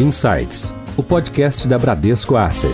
Insights, o podcast da Bradesco Asset.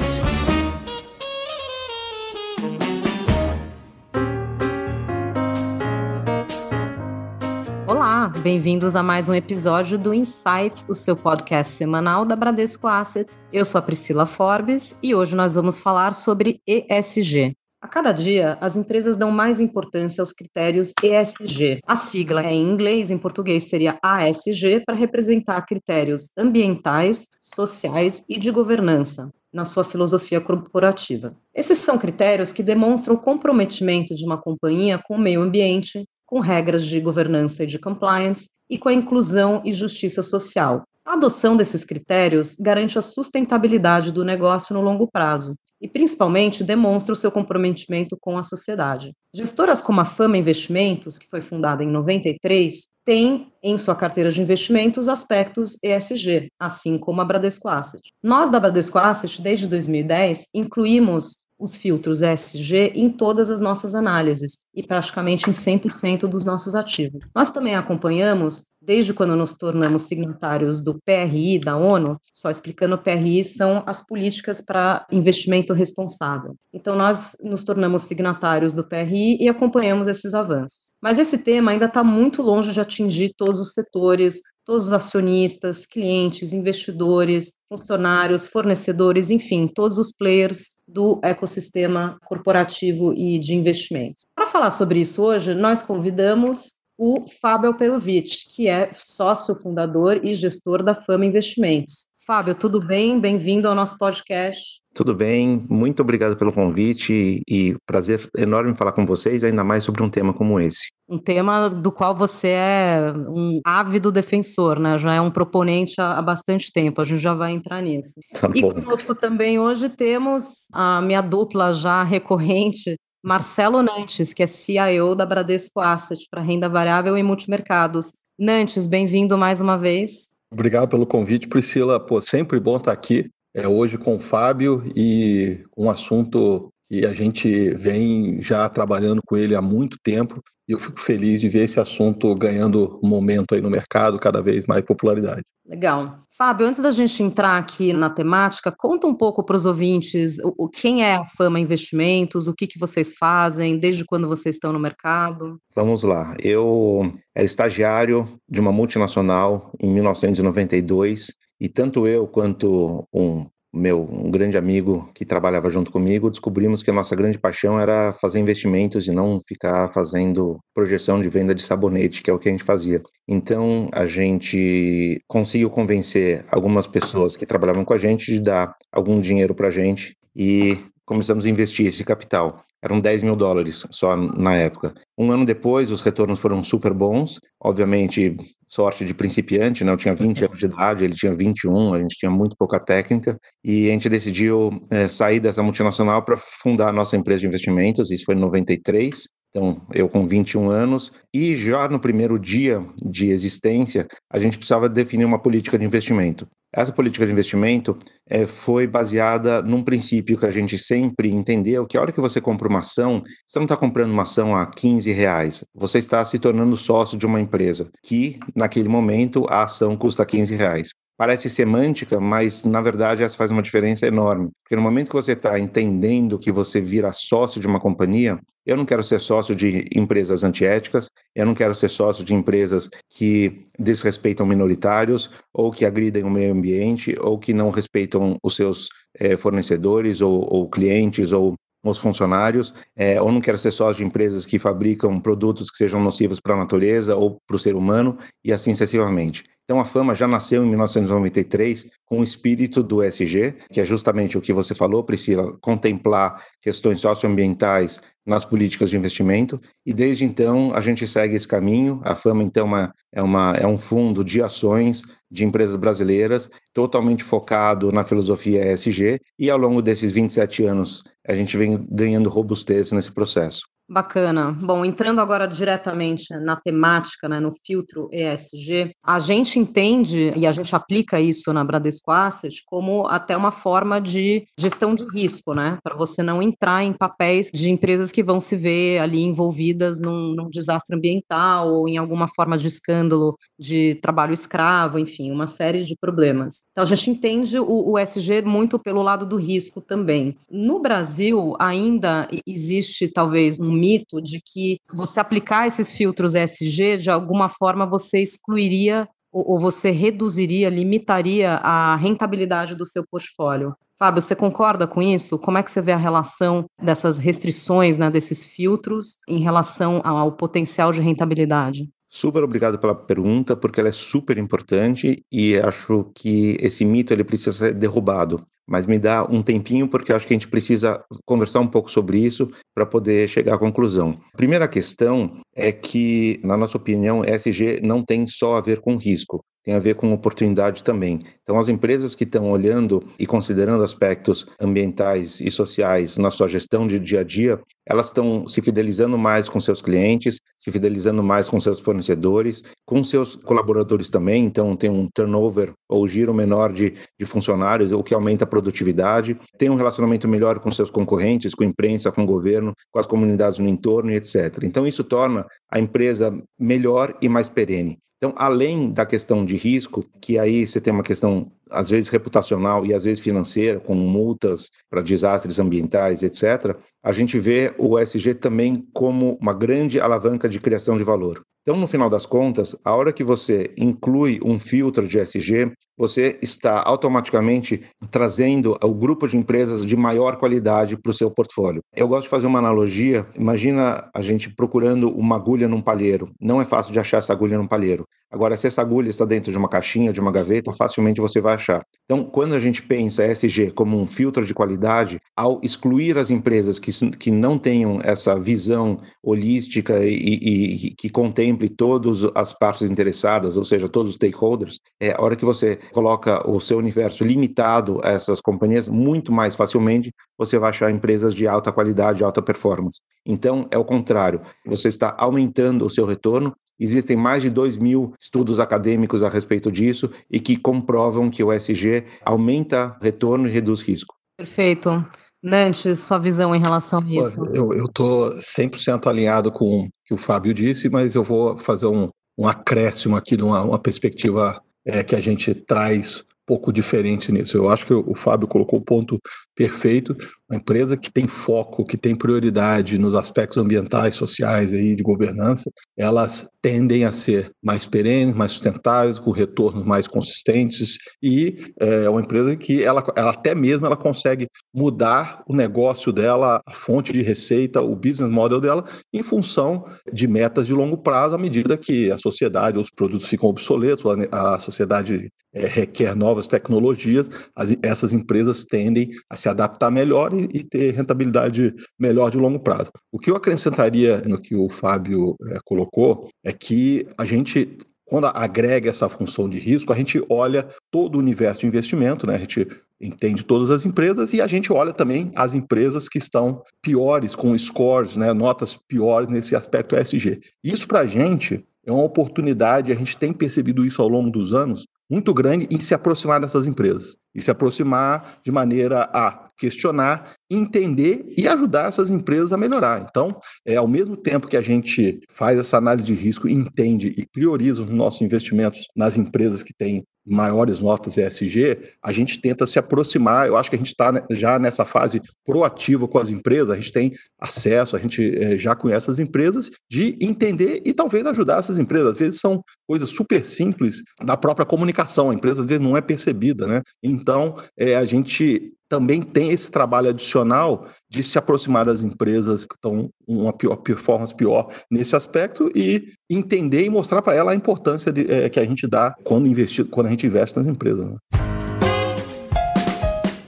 Olá, bem-vindos a mais um episódio do Insights, o seu podcast semanal da Bradesco Asset. Eu sou a Priscila Forbes e hoje nós vamos falar sobre ESG. A cada dia, as empresas dão mais importância aos critérios ESG. A sigla é em inglês, em português seria ASG, para representar critérios ambientais, sociais e de governança na sua filosofia corporativa. Esses são critérios que demonstram o comprometimento de uma companhia com o meio ambiente, com regras de governança e de compliance e com a inclusão e justiça social, a adoção desses critérios garante a sustentabilidade do negócio no longo prazo e, principalmente, demonstra o seu comprometimento com a sociedade. Gestoras como a Fama Investimentos, que foi fundada em 93, tem em sua carteira de investimentos aspectos ESG, assim como a Bradesco Asset. Nós da Bradesco Asset, desde 2010, incluímos os filtros ESG em todas as nossas análises e praticamente em 100% dos nossos ativos. Nós também acompanhamos desde quando nos tornamos signatários do PRI, da ONU, só explicando, o PRI são as políticas para investimento responsável. Então, nós nos tornamos signatários do PRI e acompanhamos esses avanços. Mas esse tema ainda está muito longe de atingir todos os setores, todos os acionistas, clientes, investidores, funcionários, fornecedores, enfim, todos os players do ecossistema corporativo e de investimentos. Para falar sobre isso hoje, nós convidamos o Fábio Perovic, que é sócio fundador e gestor da Fama Investimentos. Fábio, tudo bem? Bem-vindo ao nosso podcast. Tudo bem, muito obrigado pelo convite e prazer enorme falar com vocês, ainda mais sobre um tema como esse. Um tema do qual você é um ávido defensor, né? Já é um proponente há, bastante tempo, a gente já vai entrar nisso. Tá e conosco também hoje temos a minha dupla já recorrente Marcelo Nantes, que é CIO da Bradesco Asset para renda variável e multimercados. Nantes, bem-vindo mais uma vez. Obrigado pelo convite, Priscila. Pô, sempre bom estar aqui. É hoje com o Fábio e um assunto que a gente vem já trabalhando com ele há muito tempo, e eu fico feliz de ver esse assunto ganhando momento aí no mercado, cada vez mais popularidade. Legal. Fábio, antes da gente entrar aqui na temática, conta um pouco para os ouvintes o, quem é a Fama Investimentos, o que, que vocês fazem, desde quando vocês estão no mercado. Vamos lá. Eu era estagiário de uma multinacional em 1992 e tanto eu quanto um meu, um grande amigo que trabalhava junto comigo, descobrimos que a nossa grande paixão era fazer investimentos e não ficar fazendo projeção de venda de sabonete, que é o que a gente fazia. Então, a gente conseguiu convencer algumas pessoas que trabalhavam com a gente de dar algum dinheiro para a gente e começamos a investir esse capital eram 10 mil dólares só na época. Um ano depois, os retornos foram super bons. Obviamente, sorte de principiante, né? Eu tinha 20 anos de idade, ele tinha 21, a gente tinha muito pouca técnica. E a gente decidiu é, sair dessa multinacional para fundar a nossa empresa de investimentos, isso foi em 93. Então, eu com 21 anos e já no primeiro dia de existência, a gente precisava definir uma política de investimento. Essa política de investimento é, foi baseada num princípio que a gente sempre entendeu, que a hora que você compra uma ação, você não está comprando uma ação a 15 reais, você está se tornando sócio de uma empresa, que naquele momento a ação custa 15 reais parece semântica, mas na verdade essa faz uma diferença enorme. Porque no momento que você está entendendo que você vira sócio de uma companhia, eu não quero ser sócio de empresas antiéticas, eu não quero ser sócio de empresas que desrespeitam minoritários, ou que agridem o meio ambiente, ou que não respeitam os seus é, fornecedores, ou, ou clientes, ou os funcionários, é, ou não quero ser sócio de empresas que fabricam produtos que sejam nocivos para a natureza ou para o ser humano, e assim sucessivamente. Então a Fama já nasceu em 1993 com o espírito do SG, que é justamente o que você falou, Priscila, contemplar questões socioambientais nas políticas de investimento, e desde então a gente segue esse caminho. A Fama, então, é, é uma, é um fundo de ações de empresas brasileiras, totalmente focado na filosofia ESG, e ao longo desses 27 anos a gente vem ganhando robustez nesse processo. Bacana. Bom, entrando agora diretamente na temática, né, no filtro ESG, a gente entende e a gente aplica isso na Bradesco Asset como até uma forma de gestão de risco, né? Para você não entrar em papéis de empresas que vão se ver ali envolvidas num, num desastre ambiental ou em alguma forma de escândalo de trabalho escravo, enfim, uma série de problemas. Então a gente entende o, o ESG muito pelo lado do risco também. No Brasil, ainda existe talvez um mito de que você aplicar esses filtros ESG, de alguma forma você excluiria ou você reduziria, limitaria a rentabilidade do seu portfólio. Fábio, você concorda com isso? Como é que você vê a relação dessas restrições, né, desses filtros, em relação ao potencial de rentabilidade? Super obrigado pela pergunta, porque ela é super importante e acho que esse mito ele precisa ser derrubado mas me dá um tempinho porque acho que a gente precisa conversar um pouco sobre isso para poder chegar à conclusão. A primeira questão é que, na nossa opinião, SG não tem só a ver com risco, tem a ver com oportunidade também. Então, as empresas que estão olhando e considerando aspectos ambientais e sociais na sua gestão de dia a dia, elas estão se fidelizando mais com seus clientes, se fidelizando mais com seus fornecedores, com seus colaboradores também, então tem um turnover ou giro menor de, de funcionários, o que aumenta a produtividade, tem um relacionamento melhor com seus concorrentes, com a imprensa, com o governo, com as comunidades no entorno e etc. Então isso torna a empresa melhor e mais perene. Então, além da questão de risco, que aí você tem uma questão, às vezes, reputacional e às vezes financeira, com multas para desastres ambientais, etc., a gente vê o ESG também como uma grande alavanca de criação de valor. Então, no final das contas, a hora que você inclui um filtro de ESG, você está automaticamente trazendo o grupo de empresas de maior qualidade para o seu portfólio. Eu gosto de fazer uma analogia. Imagina a gente procurando uma agulha num palheiro. Não é fácil de achar essa agulha num palheiro. Agora, se essa agulha está dentro de uma caixinha, de uma gaveta, facilmente você vai achar. Então, quando a gente pensa ESG como um filtro de qualidade, ao excluir as empresas que, que não tenham essa visão holística e, e, e que contemple todas as partes interessadas, ou seja, todos os stakeholders, é a hora que você coloca o seu universo limitado a essas companhias, muito mais facilmente você vai achar empresas de alta qualidade, alta performance. Então, é o contrário. Você está aumentando o seu retorno. Existem mais de 2 mil estudos acadêmicos a respeito disso e que comprovam que o SG aumenta retorno e reduz risco. Perfeito. Nantes, sua visão em relação a isso? Eu estou 100% alinhado com o que o Fábio disse, mas eu vou fazer um, um acréscimo aqui de uma, uma perspectiva é, que a gente traz pouco diferente nisso. Eu acho que o Fábio colocou o ponto perfeito. Uma empresa que tem foco, que tem prioridade nos aspectos ambientais, sociais e de governança, elas tendem a ser mais perenes, mais sustentáveis, com retornos mais consistentes e é, é uma empresa que ela, ela até mesmo ela consegue mudar o negócio dela, a fonte de receita, o business model dela, em função de metas de longo prazo, à medida que a sociedade, os produtos ficam obsoletos, a, sociedade é, requer novas tecnologias, as, essas empresas tendem a se adaptar melhor e, e, ter rentabilidade melhor de longo prazo. O que eu acrescentaria no que o Fábio é, colocou é que a gente quando agrega essa função de risco, a gente olha todo o universo de investimento, né? A gente entende todas as empresas e a gente olha também as empresas que estão piores com scores, né? Notas piores nesse aspecto ESG. Isso para a gente é uma oportunidade, a gente tem percebido isso ao longo dos anos, muito grande em se aproximar dessas empresas. E se aproximar de maneira a questionar, entender e ajudar essas empresas a melhorar. Então, é ao mesmo tempo que a gente faz essa análise de risco, entende e prioriza os nossos investimentos nas empresas que têm maiores notas ESG, a gente tenta se aproximar. Eu acho que a gente está né, já nessa fase proativa com as empresas, a gente tem acesso, a gente é, já conhece as empresas, de entender e talvez ajudar essas empresas. Às vezes são coisas super simples da própria comunicação, a empresa às vezes não é percebida, né? Então, é, a gente também tem esse trabalho adicional de se aproximar das empresas que estão uma pior, performance pior nesse aspecto e entender e mostrar para ela a importância de, é, que a gente dá quando, investir, quando a gente investe nas empresas. Né?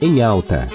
Em alta.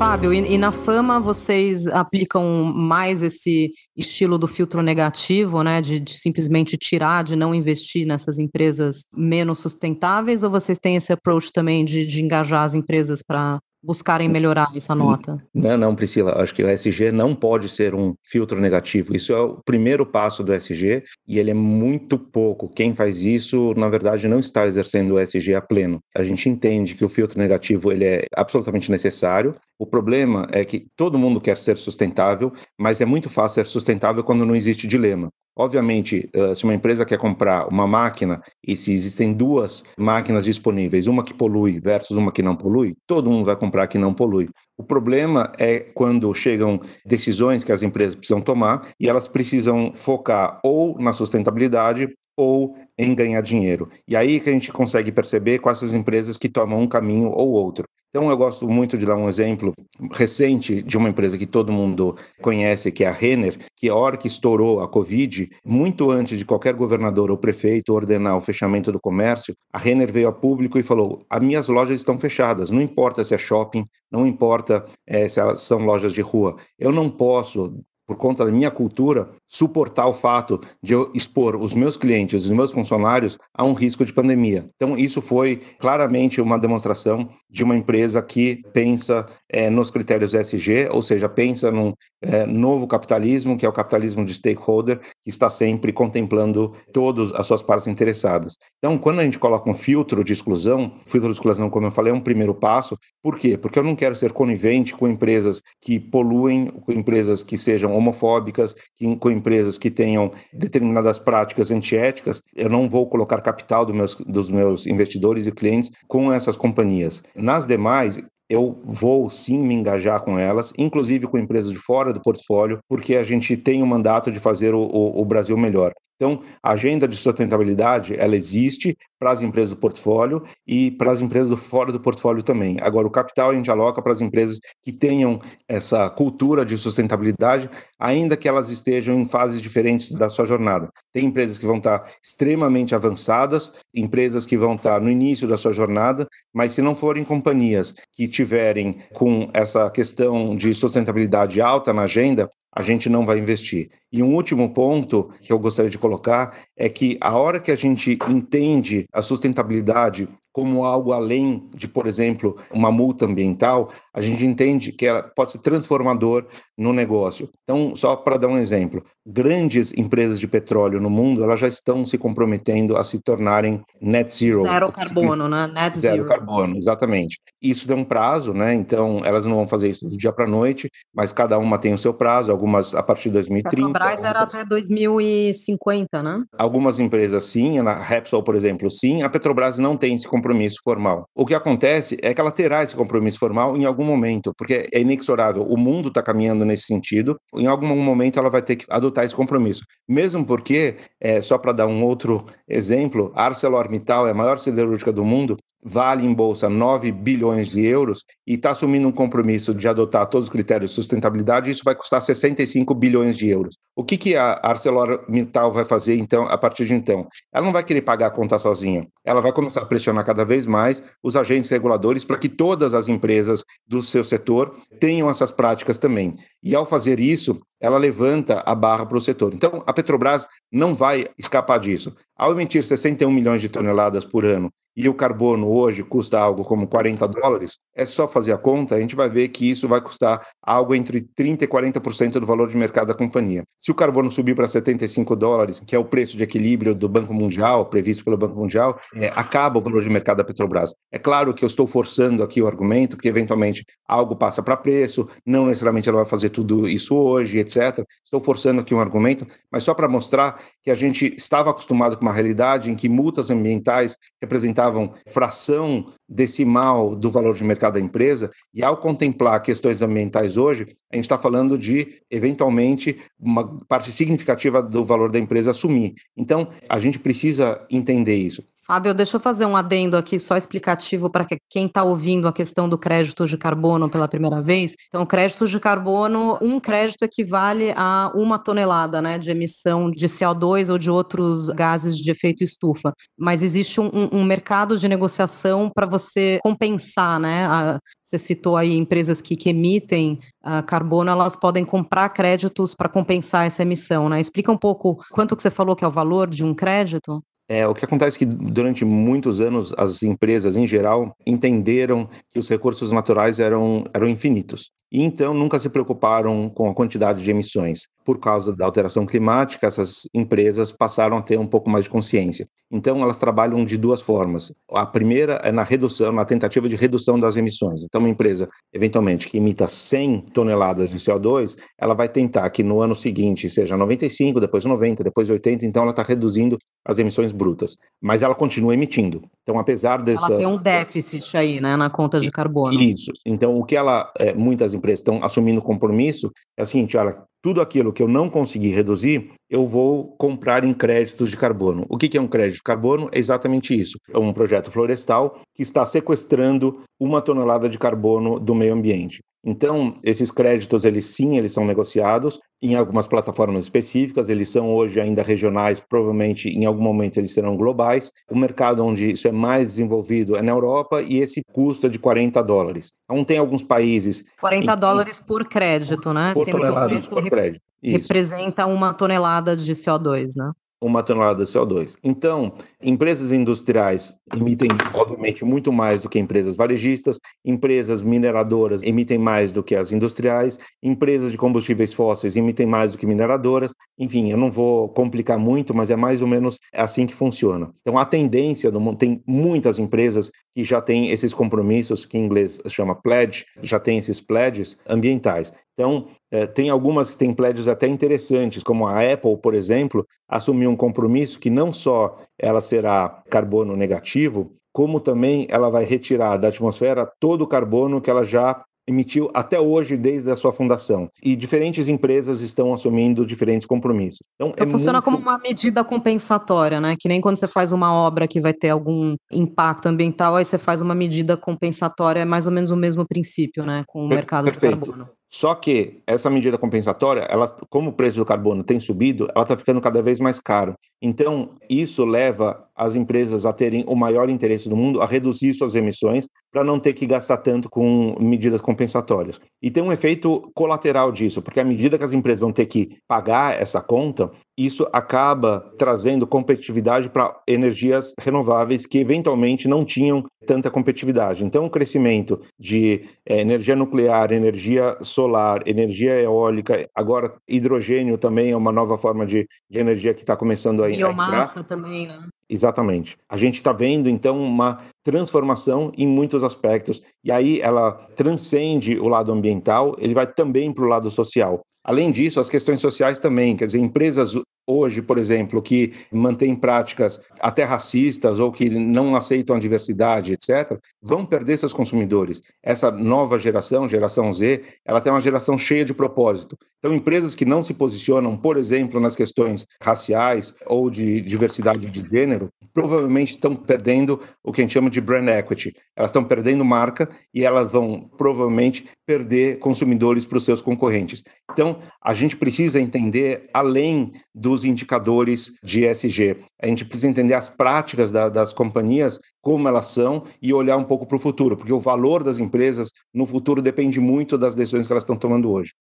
Fábio, e, e, na fama vocês aplicam mais esse estilo do filtro negativo, né? De, de, simplesmente tirar, de não investir nessas empresas menos sustentáveis, ou vocês têm esse approach também de, de engajar as empresas para buscarem melhorar essa hum. nota? Não, não, Priscila. Acho que o SG não pode ser um filtro negativo. Isso é o primeiro passo do SG e ele é muito pouco. Quem faz isso, na verdade, não está exercendo o SG a pleno. A gente entende que o filtro negativo ele é absolutamente necessário. O problema é que todo mundo quer ser sustentável, mas é muito fácil ser sustentável quando não existe dilema. Obviamente, eh, se uma empresa quer comprar uma máquina e se existem duas máquinas disponíveis, uma que polui versus uma que não polui, todo mundo vai comprar a que não polui. O problema é quando chegam decisões que as empresas precisam tomar e elas precisam focar ou na sustentabilidade ou em ganhar dinheiro. E aí que a gente consegue perceber quais as empresas que tomam um caminho ou outro. Então, eu gosto muito de dar um exemplo recente de uma empresa que todo mundo conhece, que é a Renner, que a hora que estourou a Covid, muito antes de qualquer governador ou prefeito ordenar o fechamento do comércio, a Renner veio a público e falou: as minhas lojas estão fechadas, não importa se é shopping, não importa é, se são lojas de rua, eu não posso por conta da minha cultura, suportar o fato de eu expor os meus clientes, os meus funcionários a um risco de pandemia. Então, isso foi claramente uma demonstração de uma empresa que pensa é, nos critérios SG, ou seja, pensa num é, novo capitalismo, que é o capitalismo de stakeholder, que está sempre contemplando todas as suas partes interessadas. Então, quando a gente coloca um filtro de exclusão, filtro de exclusão, como eu falei, é um primeiro passo. Por quê? Porque eu não quero ser conivente com empresas que poluem, com empresas que sejam homofóbicas, que, com empresas que tenham determinadas práticas antiéticas, eu não vou colocar capital do meus, dos meus investidores e clientes com essas companhias. Nas demais, eu vou sim me engajar com elas, inclusive com empresas de fora do portfólio, porque a gente tem o mandato de fazer o, o, o Brasil melhor. Então, a agenda de sustentabilidade, ela existe para as empresas do portfólio e para as empresas do fora do portfólio também. Agora, o capital a gente aloca para as empresas que tenham essa cultura de sustentabilidade, ainda que elas estejam em fases diferentes da sua jornada. Tem empresas que vão estar extremamente avançadas, empresas que vão estar no início da sua jornada, mas se não forem companhias que tiverem com essa questão de sustentabilidade alta na agenda, a gente não vai investir. E um último ponto que eu gostaria de colocar é que a hora que a gente entende a sustentabilidade como algo além de, por exemplo, uma multa ambiental, a gente entende que ela pode ser transformador no negócio. Então, só para dar um exemplo, grandes empresas de petróleo no mundo, elas já estão se comprometendo a se tornarem net zero. Zero carbono, né? Net zero. Zero carbono, exatamente. Isso tem um prazo, né? Então, elas não vão fazer isso do dia para a noite, mas cada uma tem o seu prazo, algumas a partir de 2030. Petrobras era até 2050, né? Algumas empresas sim, a Repsol, por exemplo, sim. A Petrobras não tem se comprometendo compromisso formal. O que acontece é que ela terá esse compromisso formal em algum momento, porque é inexorável. O mundo está caminhando nesse sentido. Em algum momento ela vai ter que adotar esse compromisso. Mesmo porque, é, só para dar um outro exemplo, a ArcelorMittal é a maior siderúrgica do mundo vale em bolsa 9 bilhões de euros e está assumindo um compromisso de adotar todos os critérios de sustentabilidade, isso vai custar 65 bilhões de euros. O que, que a ArcelorMittal vai fazer então a partir de então? Ela não vai querer pagar a conta sozinha. Ela vai começar a pressionar cada vez mais os agentes reguladores para que todas as empresas do seu setor tenham essas práticas também. E ao fazer isso, ela levanta a barra para o setor. Então, a Petrobras não vai escapar disso. Ao emitir 61 milhões de toneladas por ano e o carbono hoje custa algo como 40 dólares, é só fazer a conta, a gente vai ver que isso vai custar algo entre 30% e 40% do valor de mercado da companhia. Se o carbono subir para 75 dólares, que é o preço de equilíbrio do Banco Mundial, previsto pelo Banco Mundial, é, acaba o valor de mercado da Petrobras. É claro que eu estou forçando aqui o argumento, porque eventualmente algo passa para preço, não necessariamente ela vai fazer tudo isso hoje, etc etc. Estou forçando aqui um argumento, mas só para mostrar que a gente estava acostumado com uma realidade em que multas ambientais representavam fração decimal do valor de mercado da empresa, e ao contemplar questões ambientais hoje, a gente está falando de, eventualmente, uma parte significativa do valor da empresa assumir. Então, a gente precisa entender isso. Abel, deixa eu fazer um adendo aqui, só explicativo para quem está ouvindo a questão do crédito de carbono pela primeira vez. Então, crédito de carbono, um crédito equivale a uma tonelada né, de emissão de CO2 ou de outros gases de efeito estufa. Mas existe um, um mercado de negociação para você compensar, né? A, você citou aí empresas que, que emitem ah, carbono, elas podem comprar créditos para compensar essa emissão, né? Explica um pouco quanto que você falou que é o valor de um crédito. É, o que acontece é que durante muitos anos as empresas em geral entenderam que os recursos naturais eram, eram infinitos e então nunca se preocuparam com a quantidade de emissões. Por causa da alteração climática, essas empresas passaram a ter um pouco mais de consciência. Então, elas trabalham de duas formas. A primeira é na redução, na tentativa de redução das emissões. Então, uma empresa, eventualmente, que emita 100 toneladas de CO2, ela vai tentar que no ano seguinte seja 95, depois 90, depois 80, então ela está reduzindo as emissões brutas. Mas ela continua emitindo. Então, apesar dessa... Ela tem um déficit aí, né, na conta de carbono. Isso. Então, o que ela, eh, muitas empresas empresas estão assumindo compromisso é o seguinte: olha, tudo aquilo que eu não consegui reduzir, eu vou comprar em créditos de carbono. O que é um crédito de carbono? É exatamente isso. É um projeto florestal que está sequestrando uma tonelada de carbono do meio ambiente. Então, esses créditos, eles sim, eles são negociados em algumas plataformas específicas, eles são hoje ainda regionais, provavelmente em algum momento eles serão globais. O mercado onde isso é mais desenvolvido é na Europa e esse custa de 40 dólares. Então, tem alguns países... 40 dólares por crédito, né? Por Sendo toneladas por crédito. Isso. Representa uma tonelada de CO2, né? Uma tonelada de CO2. Então, Empresas industriais emitem, obviamente, muito mais do que empresas varejistas, empresas mineradoras emitem mais do que as industriais, empresas de combustíveis fósseis emitem mais do que mineradoras. Enfim, eu não vou complicar muito, mas é mais ou menos assim que funciona. Então, a tendência do mundo, tem muitas empresas que já têm esses compromissos, que em inglês chama pledge, já tem esses pledges ambientais. Então, eh, tem algumas que têm pledges até interessantes, como a Apple, por exemplo, assumiu um compromisso que não só ela será carbono negativo, como também ela vai retirar da atmosfera todo o carbono que ela já emitiu até hoje desde a sua fundação. E diferentes empresas estão assumindo diferentes compromissos. Então, então é funciona muito... como uma medida compensatória, né? Que nem quando você faz uma obra que vai ter algum impacto ambiental, aí você faz uma medida compensatória, é mais ou menos o mesmo princípio, né? Com o mercado Perfeito. de carbono. Só que essa medida compensatória, ela, como o preço do carbono tem subido, ela está ficando cada vez mais caro. Então, isso leva as empresas a terem o maior interesse do mundo a reduzir suas emissões para não ter que gastar tanto com medidas compensatórias. E tem um efeito colateral disso, porque à medida que as empresas vão ter que pagar essa conta, isso acaba trazendo competitividade para energias renováveis que eventualmente não tinham tanta competitividade. Então, o crescimento de é, energia nuclear, energia solar, energia eólica, agora hidrogênio também é uma nova forma de, de energia que está começando a Biomassa entrar. Biomassa também, né? Exatamente. A gente está vendo, então, uma transformação em muitos aspectos. E aí ela transcende o lado ambiental, ele vai também para o lado social. Além disso, as questões sociais também, quer dizer, empresas hoje, por exemplo, que mantêm práticas até racistas ou que não aceitam a diversidade, etc., vão perder seus consumidores. Essa nova geração, geração Z, ela tem uma geração cheia de propósito. Então, empresas que não se posicionam, por exemplo, nas questões raciais ou de diversidade de gênero, provavelmente estão perdendo o que a gente chama de brand equity. Elas estão perdendo marca e elas vão provavelmente perder consumidores para os seus concorrentes. Então, a gente precisa entender além dos indicadores de ESG. A gente precisa entender as práticas da, das companhias, como elas são, e olhar um pouco para o futuro, porque o valor das empresas no futuro depende muito das decisões que elas estão tomando hoje.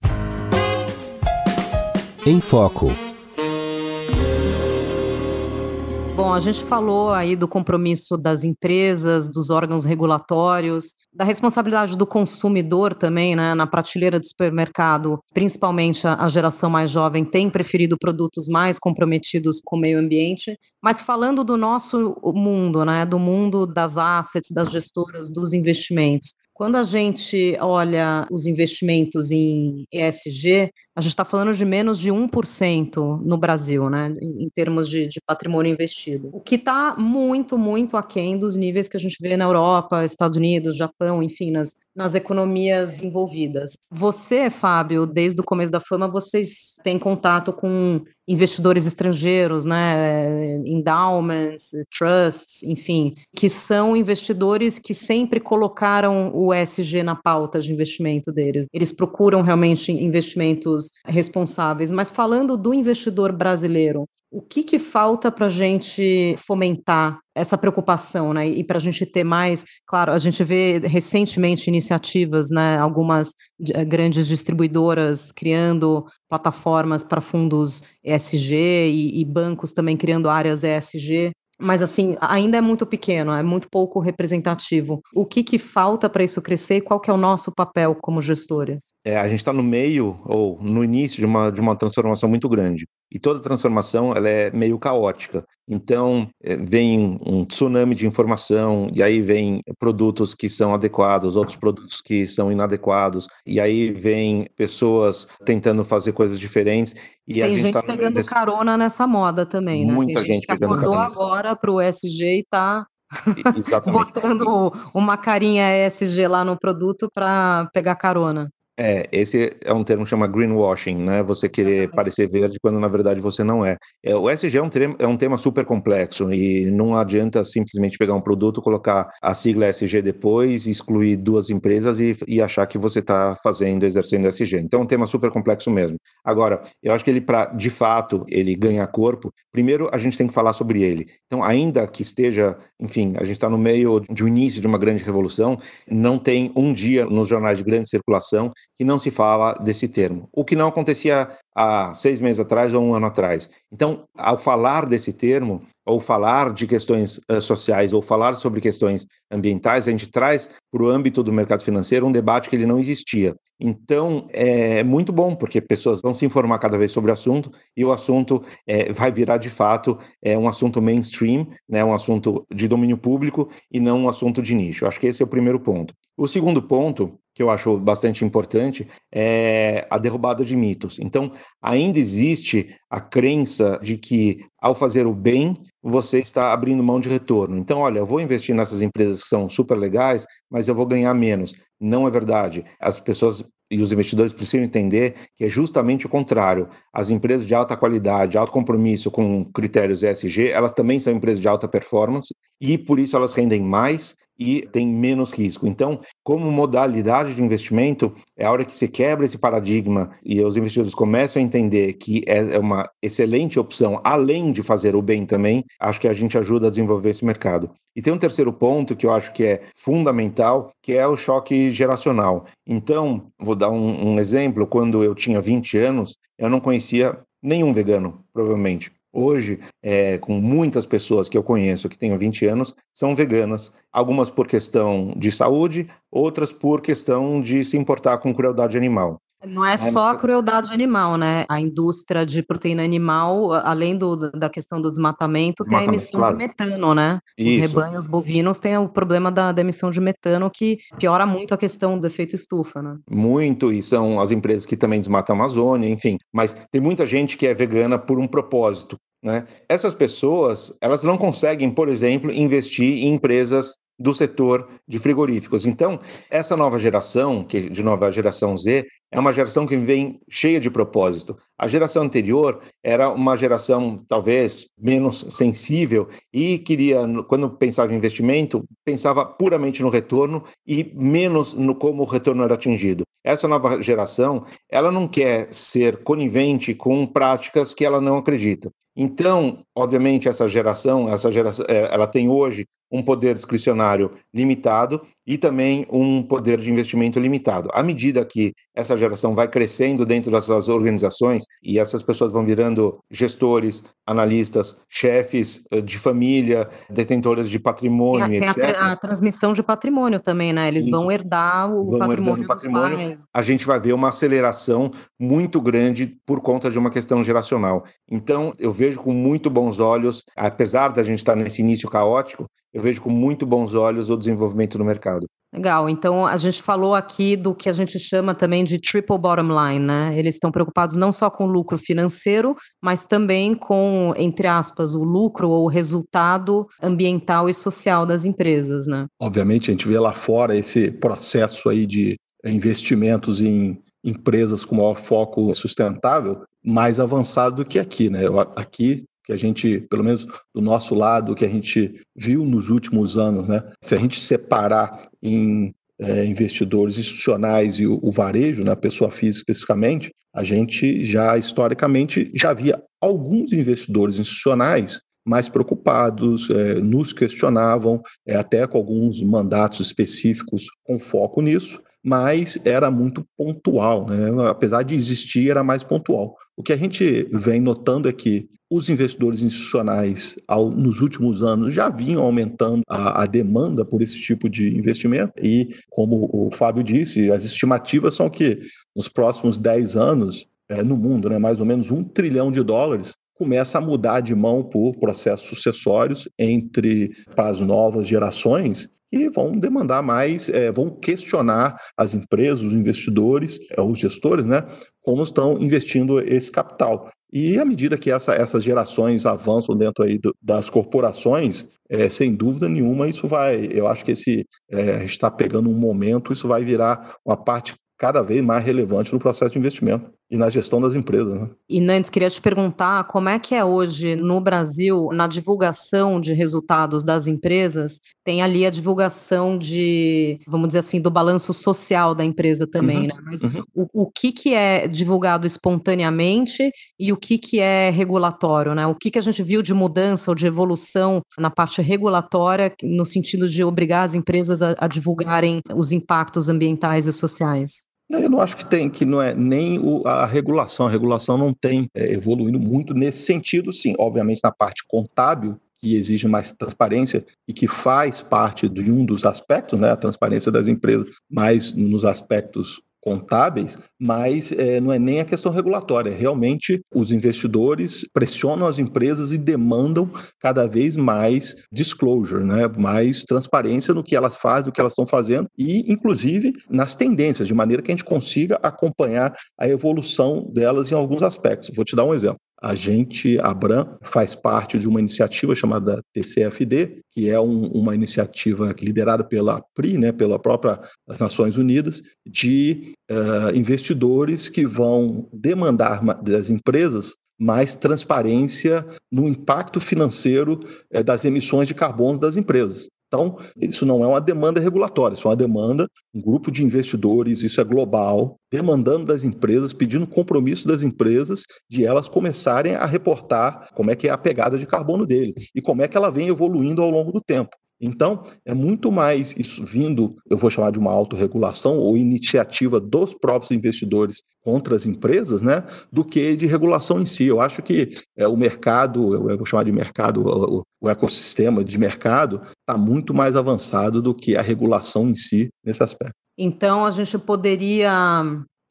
Em Foco. Bom, a gente falou aí do compromisso das empresas, dos órgãos regulatórios, da responsabilidade do consumidor também, né? Na prateleira do supermercado, principalmente a geração mais jovem tem preferido produtos mais comprometidos com o meio ambiente. Mas falando do nosso mundo, né? Do mundo das assets, das gestoras, dos investimentos. Quando a gente olha os investimentos em ESG, a gente está falando de menos de 1% no Brasil, né, em termos de, de patrimônio investido. O que está muito, muito aquém dos níveis que a gente vê na Europa, Estados Unidos, Japão, enfim, nas, nas economias envolvidas. Você, Fábio, desde o começo da fama, vocês têm contato com investidores estrangeiros, né, endowments, trusts, enfim, que são investidores que sempre colocaram o S.G. na pauta de investimento deles. Eles procuram realmente investimentos responsáveis. Mas falando do investidor brasileiro, o que, que falta para a gente fomentar essa preocupação, né? E para a gente ter mais, claro, a gente vê recentemente iniciativas, né? Algumas eh, grandes distribuidoras criando plataformas para fundos ESG e, e bancos também criando áreas ESG mas assim, ainda é muito pequeno, é muito pouco representativo. O que, que falta para isso crescer e qual que é o nosso papel como gestores? É, a gente está no meio ou no início de uma, de uma transformação muito grande e toda transformação ela é meio caótica. Então, eh, vem um tsunami de informação, e aí vem produtos que são adequados, outros produtos que são inadequados, e aí vem pessoas tentando fazer coisas diferentes. E Tem a gente, gente tá pegando desse... carona nessa moda também, né? Muita Tem gente, gente que acordou agora para o SG e está botando uma carinha SG lá no produto para pegar carona. É, esse é um termo que chama greenwashing, né? Você querer Exatamente. parecer verde quando na verdade você não é. é o SG é um, tema é um tema super complexo e não adianta simplesmente pegar um produto, colocar a sigla SG depois, excluir duas empresas e, e achar que você está fazendo, exercendo SG. Então é um tema super complexo mesmo. Agora, eu acho que ele, para de fato ele ganhar corpo, primeiro a gente tem que falar sobre ele. Então, ainda que esteja, enfim, a gente está no meio do início de uma grande revolução, não tem um dia nos jornais de grande circulação que não se fala desse termo, o que não acontecia há seis meses atrás ou um ano atrás. Então, ao falar desse termo, ou falar de questões uh, sociais, ou falar sobre questões ambientais, a gente traz para o âmbito do mercado financeiro um debate que ele não existia. Então, é, é muito bom, porque pessoas vão se informar cada vez sobre o assunto, e o assunto é, vai virar, de fato, é, um assunto mainstream, né, um assunto de domínio público, e não um assunto de nicho. Acho que esse é o primeiro ponto. O segundo ponto que eu acho bastante importante, é a derrubada de mitos. Então, ainda existe a crença de que ao fazer o bem, você está abrindo mão de retorno. Então, olha, eu vou investir nessas empresas que são super legais, mas eu vou ganhar menos. Não é verdade. As pessoas e os investidores precisam entender que é justamente o contrário. As empresas de alta qualidade, alto compromisso com critérios ESG, elas também são empresas de alta performance e por isso elas rendem mais e têm menos risco. Então, como modalidade de investimento, é a hora que se quebra esse paradigma e os investidores começam a entender que é, é uma excelente opção, além de fazer o bem também, acho que a gente ajuda a desenvolver esse mercado. E tem um terceiro ponto que eu acho que é fundamental, que é o choque geracional. Então, vou dar um, um exemplo: quando eu tinha 20 anos, eu não conhecia nenhum vegano, provavelmente. Hoje, é, com muitas pessoas que eu conheço que têm 20 anos, são veganas. Algumas por questão de saúde, outras por questão de se importar com crueldade animal. Não é só a crueldade animal, né? A indústria de proteína animal, além do, da questão do desmatamento, desmatamento tem a emissão claro. de metano, né? Isso. Os rebanhos bovinos têm o problema da, da, emissão de metano, que piora muito a questão do efeito estufa, né? Muito, e são as empresas que também desmatam a Amazônia, enfim. Mas tem muita gente que é vegana por um propósito. Né? Essas pessoas, elas não conseguem, por exemplo, investir em empresas do setor de frigoríficos. Então, essa nova geração, que é de nova geração Z, é uma geração que vem cheia de propósito. A geração anterior era uma geração talvez menos sensível e queria, quando pensava em investimento, pensava puramente no retorno e menos no como o retorno era atingido. Essa nova geração, ela não quer ser conivente com práticas que ela não acredita. Então, obviamente, essa geração, essa geração, eh, ela tem hoje um poder discricionário limitado e também um poder de investimento limitado. À medida que essa geração vai crescendo dentro das suas organizações e essas pessoas vão virando gestores, analistas, chefes eh, de família, detentores de patrimônio, e a, tem a, a, transmissão de patrimônio também, né? Eles Isso. vão herdar o vão patrimônio, o patrimônio dos pais. A gente vai ver uma aceleração muito grande por conta de uma questão geracional. Então, eu vejo com muito bons olhos, apesar da gente estar nesse início caótico, eu vejo com muito bons olhos o desenvolvimento no mercado. Legal, então a gente falou aqui do que a gente chama também de triple bottom line, né? Eles estão preocupados não só com o lucro financeiro, mas também com, entre aspas, o lucro ou o resultado ambiental e social das empresas, né? Obviamente, a gente vê lá fora esse processo aí de investimentos em empresas com maior foco sustentável mais avançado do que aqui, né? Aqui que a gente, pelo menos do nosso lado, que a gente viu nos últimos anos, né? Se a gente separar em é, investidores institucionais e o, o varejo, na né, pessoa física especificamente, a gente já historicamente já havia alguns investidores institucionais mais preocupados, é, nos questionavam, é, até com alguns mandatos específicos com foco nisso, mas era muito pontual, né? apesar de existir, era mais pontual. O que a gente vem notando é que os investidores institucionais, ao, nos últimos anos, já vinham aumentando a, a, demanda por esse tipo de investimento. E, como o Fábio disse, as estimativas são que nos próximos 10 anos, é, no mundo, né, mais ou menos um trilhão de dólares começa a mudar de mão por processos sucessórios entre para as novas gerações que vão demandar mais, é, vão questionar as empresas, os investidores, é, os gestores, né, como estão investindo esse capital. E à medida que essa, essas gerações avançam dentro aí do, das corporações, é, sem dúvida nenhuma, isso vai. Eu acho que esse é, está pegando um momento, isso vai virar uma parte cada vez mais relevante no processo de investimento e na gestão das empresas. Né? E Nantes, queria te perguntar como é que é hoje no Brasil, na divulgação de resultados das empresas, tem ali a divulgação de, vamos dizer assim, do balanço social da empresa também, uhum, né? Mas uhum. o, o que, que é divulgado espontaneamente e o que, que é regulatório, né? O que, que a gente viu de mudança ou de evolução na parte regulatória, no sentido de obrigar as empresas a, a divulgarem os impactos ambientais e sociais? Eu não acho que tem, que não é nem o, a regulação. A regulação não tem é, evoluído muito nesse sentido, sim. Obviamente, na parte contábil, que exige mais transparência e que faz parte de um dos aspectos, né, a transparência das empresas, mas nos aspectos contábeis, mas é, não é nem a questão regulatória. É realmente, os investidores pressionam as empresas e demandam cada vez mais disclosure, né? mais transparência no que elas fazem, no que elas estão fazendo e, inclusive, nas tendências, de maneira que a gente consiga acompanhar a evolução delas em alguns aspectos. Vou te dar um exemplo. A gente, a Bram, faz parte de uma iniciativa chamada TCFD, que é um, uma iniciativa liderada pela PRI, né, pela própria Nações Unidas, de uh, investidores que vão demandar das empresas mais transparência no impacto financeiro eh, das emissões de carbono das empresas. Então, isso não é uma demanda regulatória, isso é uma demanda, um grupo de investidores, isso é global, demandando das empresas, pedindo compromisso das empresas de elas começarem a reportar como é que é a pegada de carbono dele e como é que ela vem evoluindo ao longo do tempo. Então, é muito mais isso vindo, eu vou chamar de uma autorregulação ou iniciativa dos próprios investidores contra as empresas, né, do que de regulação em si. Eu acho que é, o mercado, eu vou chamar de mercado, o, o ecossistema de mercado, está muito mais avançado do que a regulação em si nesse aspecto. Então, a gente poderia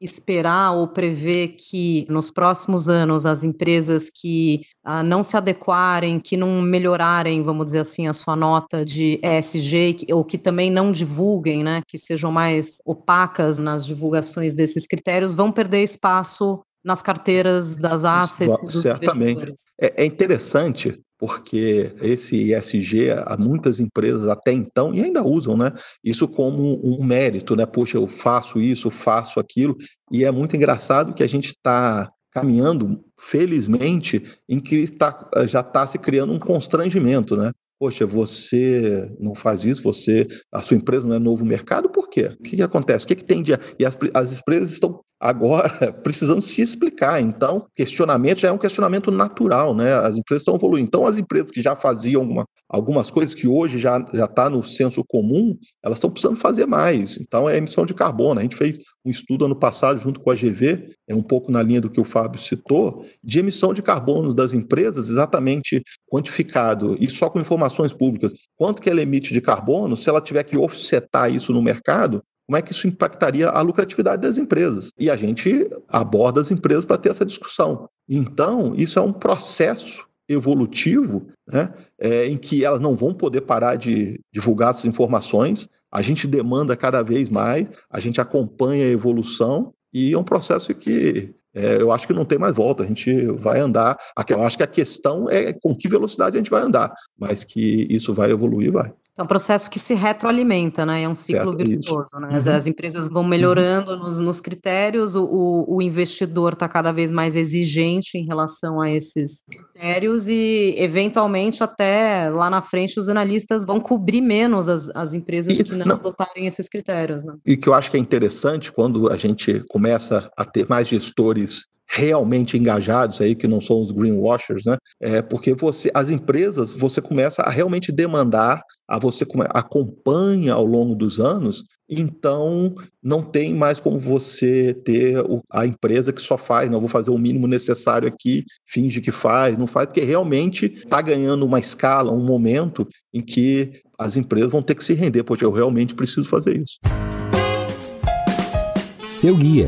esperar ou prever que nos próximos anos as empresas que ah, não se adequarem, que não melhorarem, vamos dizer assim, a sua nota de ESG, ou que também não divulguem, né, que sejam mais opacas nas divulgações desses critérios, vão perder espaço nas carteiras das assets. Isso, certamente. É, é, interessante porque esse ISG, há muitas empresas até então, e ainda usam né, isso como um mérito, né? Poxa, eu faço isso, faço aquilo, e é muito engraçado que a gente está caminhando, felizmente, em que está, já está se criando um constrangimento, né? Poxa, você não faz isso, você, a sua empresa não é novo mercado, por quê? O que, que acontece? O que, que tem de. E as, as empresas estão agora precisando se explicar. Então, questionamento já é um questionamento natural, né? As empresas estão evoluindo. Então, as empresas que já faziam algumas coisas que hoje já já está no senso comum, elas estão precisando fazer mais. Então, é emissão de carbono. A gente fez um estudo ano passado junto com a GV, é um pouco na linha do que o Fábio citou, de emissão de carbono das empresas, exatamente quantificado e só com informações públicas. Quanto que ela emite de carbono? Se ela tiver que offsetar isso no mercado, como é que isso impactaria a lucratividade das empresas. E a gente aborda as empresas para ter essa discussão. Então, isso é um processo evolutivo, né, é, em que elas não vão poder parar de divulgar essas informações, a gente demanda cada vez mais, a gente acompanha a evolução, e é um processo que é, eu acho que não tem mais volta, a gente vai andar. Eu acho que a questão é com que velocidade a gente vai andar, mas que isso vai evoluir, vai. É um processo que se retroalimenta, né? É um ciclo certo, virtuoso, isso. né? As, uhum. as, empresas vão melhorando uhum. nos, nos, critérios, o, o investidor está cada vez mais exigente em relação a esses critérios e, eventualmente, até lá na frente, os analistas vão cobrir menos as, as empresas e, que não, não adotarem esses critérios, né? E que eu acho que é interessante quando a gente começa a ter mais gestores realmente engajados aí, que não são os greenwashers, né? É porque você, as empresas, você começa a realmente demandar, a você acompanha ao longo dos anos, então não tem mais como você ter a empresa que só faz, não vou fazer o mínimo necessário aqui, finge que faz, não faz, porque realmente está ganhando uma escala, um momento em que as empresas vão ter que se render, porque eu realmente preciso fazer isso. Seu guia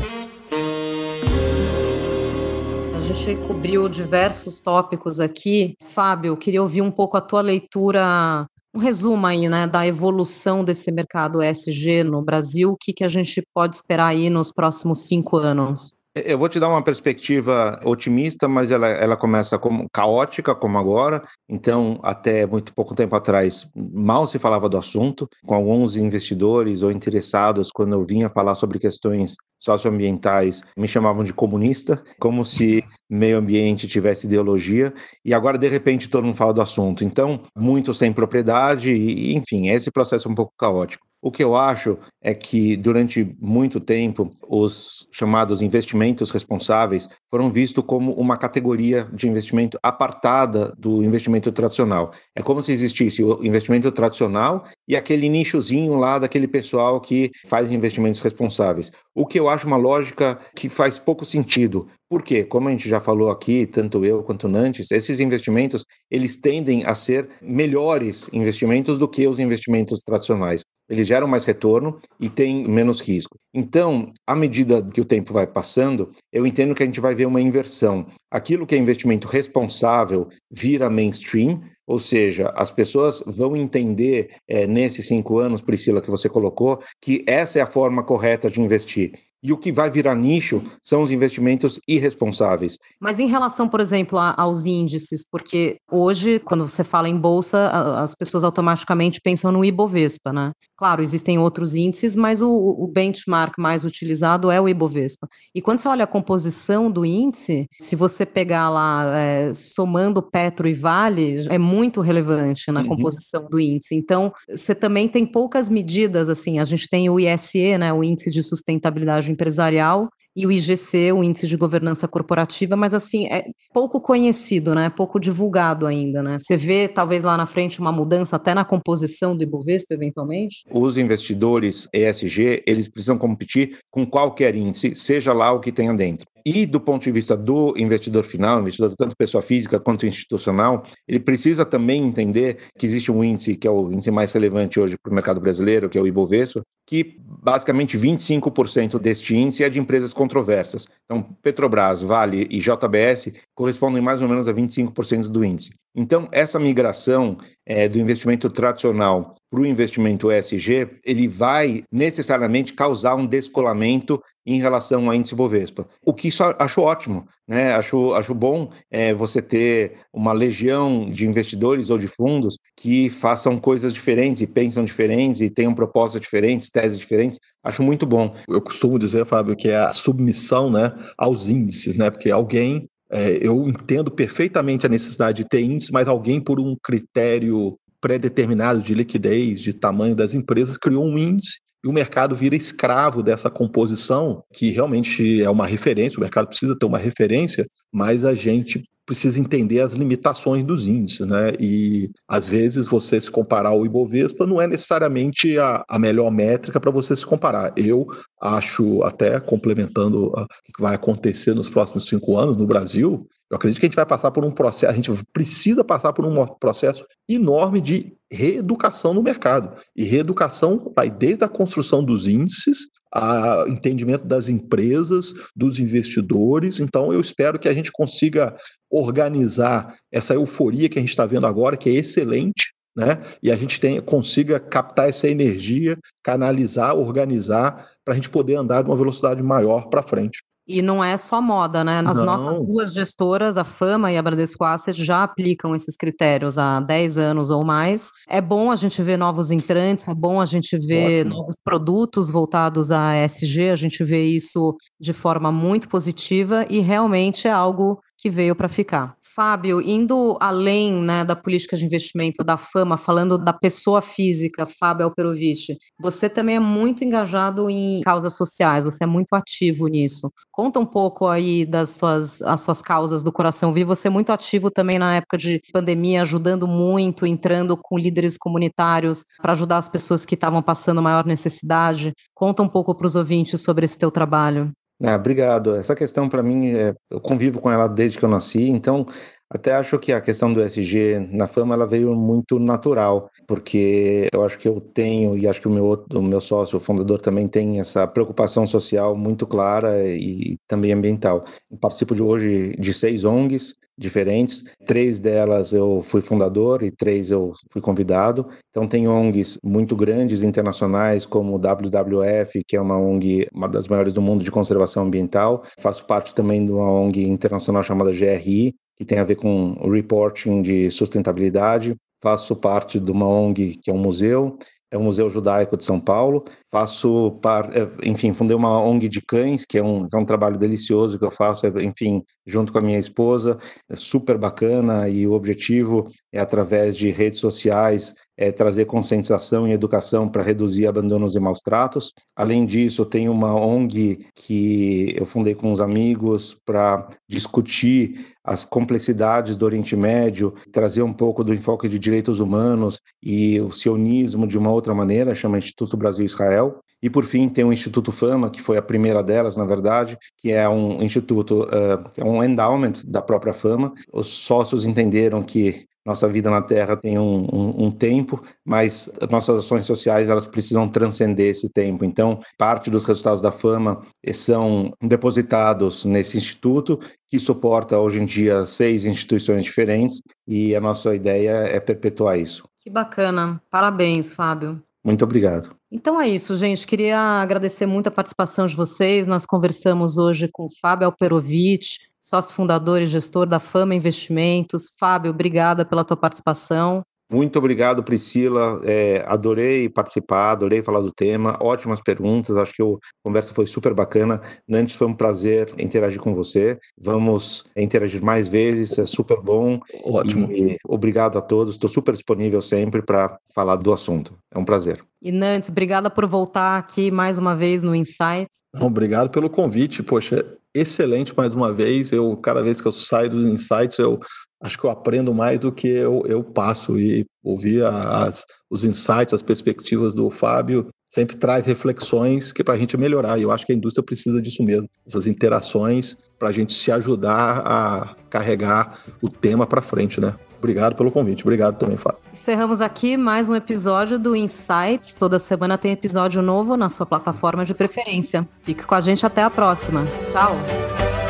gente cobriu diversos tópicos aqui. Fábio, queria ouvir um pouco a tua leitura, um resumo aí, né, da evolução desse mercado ESG no Brasil. O que, que a gente pode esperar aí nos próximos cinco anos? Eu vou te dar uma perspectiva otimista, mas ela, ela começa como caótica, como agora. Então, até muito pouco tempo atrás, mal se falava do assunto. Com alguns investidores ou interessados, quando eu vinha falar sobre questões socioambientais, me chamavam de comunista, como se meio ambiente tivesse ideologia. E agora, de repente, todo mundo fala do assunto. Então, muito sem propriedade, e, enfim, é esse processo é um pouco caótico. O que eu acho é que durante muito tempo os chamados investimentos responsáveis foram vistos como uma categoria de investimento apartada do investimento tradicional. É como se existisse o investimento tradicional e aquele nichozinho lá daquele pessoal que faz investimentos responsáveis. O que eu acho uma lógica que faz pouco sentido. Por quê? Como a gente já falou aqui, tanto eu quanto Nantes, esses investimentos eles tendem a ser melhores investimentos do que os investimentos tradicionais eles geram mais retorno e tem menos risco. Então, à medida que o tempo vai passando, eu entendo que a gente vai ver uma inversão. Aquilo que é investimento responsável vira mainstream, ou seja, as pessoas vão entender é, nesses cinco anos, Priscila, que você colocou, que essa é a forma correta de investir. E o que vai virar nicho são os investimentos irresponsáveis. Mas em relação, por exemplo, a, aos índices, porque hoje, quando você fala em bolsa, a, as pessoas automaticamente pensam no Ibovespa, né? Claro, existem outros índices, mas o, o, benchmark mais utilizado é o Ibovespa. E quando você olha a composição do índice, se você pegar lá, é, somando Petro e Vale, é muito relevante na uhum. composição do índice. Então, você também tem poucas medidas, assim, a gente tem o ISE, né, o Índice de Sustentabilidade empresarial, e o IGC, o Índice de Governança Corporativa, mas assim, é pouco conhecido, né? Pouco divulgado ainda, né? Você vê talvez lá na frente uma mudança até na composição do Ibovespa, eventualmente? Os investidores ESG, eles precisam competir com qualquer índice, seja lá o que tenha dentro e do ponto de vista do investidor final, investidor tanto pessoa física quanto institucional, ele precisa também entender que existe um índice que é o índice mais relevante hoje para o mercado brasileiro, que é o Ibovespa, que basicamente 25% deste índice é de empresas controversas. Então, Petrobras, Vale e JBS correspondem mais ou menos a 25% do índice. Então, essa migração é, do investimento tradicional para o investimento ESG, ele vai necessariamente causar um descolamento em relação ao índice Bovespa. O que isso acho ótimo, né? Acho, acho bom é, você ter uma legião de investidores ou de fundos que façam coisas diferentes e pensam diferentes e tenham propostas diferentes, teses diferentes. Acho muito bom. Eu costumo dizer, Fábio, que é a submissão né, aos índices, né? Porque alguém é, eu entendo perfeitamente a necessidade de ter índice, mas alguém, por um critério pré-determinado de liquidez, de tamanho das empresas, criou um índice e o mercado vira escravo dessa composição, que realmente é uma referência, o mercado precisa ter uma referência, mas a gente precisa entender as limitações dos índices, né? E às vezes você se comparar ao Ibovespa não é necessariamente a, a melhor métrica para você se comparar. Eu acho, até complementando ah, o que vai acontecer nos próximos cinco anos no Brasil, eu acredito que a gente vai passar por um processo, a gente precisa passar por um processo enorme de reeducação no mercado. E reeducação vai desde a construção dos índices, a entendimento das empresas, dos investidores. Então, eu espero que a gente consiga organizar essa euforia que a gente está vendo agora, que é excelente, né? E a gente consiga captar essa energia, canalizar, organizar, para a gente poder andar de uma velocidade maior para frente. E não é só moda, né? As não. nossas duas gestoras, a Fama e a Bradesco Asset, já aplicam esses critérios há 10 anos ou mais. É bom a gente ver novos entrantes, é bom a gente ver Ótimo. novos produtos voltados à ESG, a gente vê isso de forma muito positiva e realmente é algo que veio para ficar. Fábio, indo além né, da política de investimento, da fama, falando da pessoa física, Fábio Alperovitch, você também é muito engajado em causas sociais, você é muito ativo nisso. Conta um pouco aí das suas, as suas causas do Coração Vi você muito ativo também na época de pandemia, ajudando muito, entrando com líderes comunitários para ajudar as pessoas que estavam passando maior necessidade. Conta um pouco para os ouvintes sobre esse teu trabalho. Ah, obrigado. Essa questão para mim, é, eu convivo com ela desde que eu nasci, então até acho que a questão do SG na fama ela veio muito natural, porque eu acho que eu tenho e acho que o meu outro, o meu sócio, o fundador também tem essa preocupação social muito clara e, e também ambiental. Eu participo de hoje de seis ONGs, diferentes. Três delas eu fui fundador e três eu fui convidado. Então tem ONGs muito grandes internacionais como o WWF, que é uma ONG, uma das maiores do mundo de conservação ambiental. Faço parte também de uma ONG internacional chamada GRI, que tem a ver com reporting de sustentabilidade. Faço parte de uma ONG que é um museu é o Museu Judaico de São Paulo. Faço, par, é, enfim, fundei uma ONG de cães, que é um, que é um trabalho delicioso que eu faço, é, enfim, junto com a minha esposa. É super bacana e o objetivo é através de redes sociais, é trazer conscientização e educação para reduzir abandonos e maus tratos. Além disso, tem uma ONG que eu fundei com uns amigos para discutir as complexidades do Oriente Médio, trazer um pouco do enfoque de direitos humanos e o sionismo de uma outra maneira, chama Instituto Brasil Israel. E por fim, tem o Instituto Fama, que foi a primeira delas, na verdade, que é um instituto, eh, é um endowment da própria Fama. Os sócios entenderam que nossa vida na Terra tem um, um, um, tempo, mas nossas ações sociais elas precisam transcender esse tempo. Então, parte dos resultados da fama são depositados nesse instituto que suporta hoje em dia seis instituições diferentes e a nossa ideia é perpetuar isso. Que bacana! Parabéns, Fábio. Muito obrigado. Então é isso, gente. Queria agradecer muito a participação de vocês. Nós conversamos hoje com Fábio Alperovic, sócio fundador e gestor da Fama Investimentos. Fábio, obrigada pela tua participação. Muito obrigado, Priscila. É, adorei participar, adorei falar do tema. Ótimas perguntas. Acho que a conversa foi super bacana. Nantes, foi um prazer interagir com você. Vamos interagir mais vezes. É super bom. Ótimo. E obrigado a todos. Estou super disponível sempre para falar do assunto. É um prazer. E Nantes, obrigada por voltar aqui mais uma vez no Insights. Obrigado pelo convite. Poxa, excelente mais uma vez. Eu, cada vez que eu saio dos insights, eu acho que eu aprendo mais do que eu, eu passo. E ouvir as, os insights, as perspectivas do Fábio, sempre traz reflexões que para a gente melhorar. E eu acho que a indústria precisa disso mesmo, essas interações para a gente se ajudar a carregar o tema para frente, né? Obrigado pelo convite. Obrigado também, Fábio. Encerramos aqui mais um episódio do Insights. Toda semana tem episódio novo na sua plataforma de preferência. Fique com a gente até a próxima. Tchau!